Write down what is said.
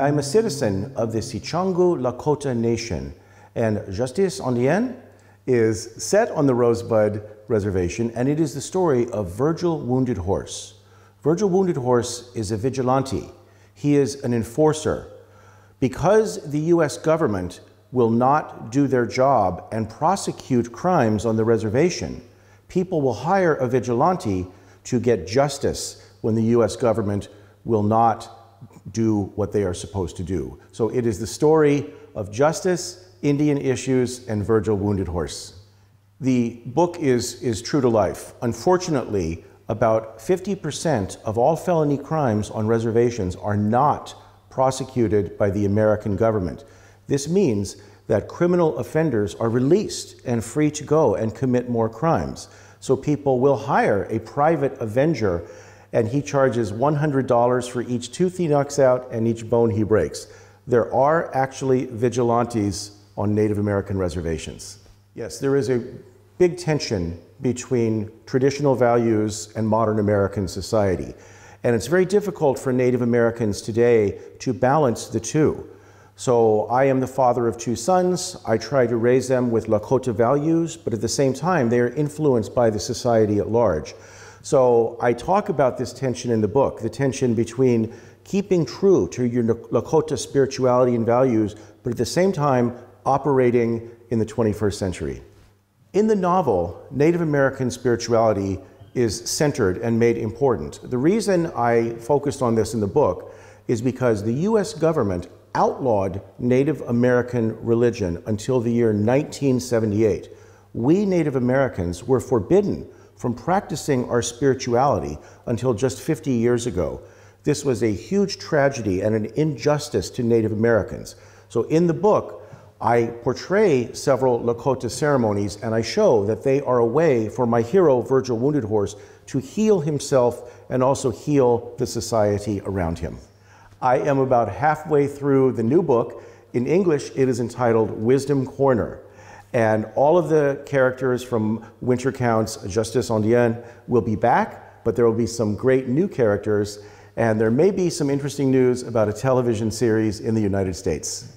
I'm a citizen of the Sichangu Lakota Nation, and Justice Andien is set on the Rosebud Reservation, and it is the story of Virgil Wounded Horse. Virgil Wounded Horse is a vigilante. He is an enforcer. Because the U.S. government will not do their job and prosecute crimes on the reservation, people will hire a vigilante to get justice when the U.S. government will not do what they are supposed to do. So it is the story of justice, Indian issues, and Virgil Wounded Horse. The book is, is true to life. Unfortunately, about 50% of all felony crimes on reservations are not prosecuted by the American government. This means that criminal offenders are released and free to go and commit more crimes. So people will hire a private avenger and he charges $100 for each tooth he knocks out and each bone he breaks. There are actually vigilantes on Native American reservations. Yes, there is a big tension between traditional values and modern American society. And it's very difficult for Native Americans today to balance the two. So I am the father of two sons. I try to raise them with Lakota values, but at the same time, they are influenced by the society at large. So I talk about this tension in the book, the tension between keeping true to your Lakota spirituality and values, but at the same time operating in the 21st century. In the novel, Native American spirituality is centered and made important. The reason I focused on this in the book is because the US government outlawed Native American religion until the year 1978. We Native Americans were forbidden from practicing our spirituality until just 50 years ago. This was a huge tragedy and an injustice to Native Americans. So, in the book, I portray several Lakota ceremonies and I show that they are a way for my hero, Virgil Wounded Horse, to heal himself and also heal the society around him. I am about halfway through the new book. In English, it is entitled Wisdom Corner. And all of the characters from Winter Count's Justice Ondien will be back, but there will be some great new characters, and there may be some interesting news about a television series in the United States.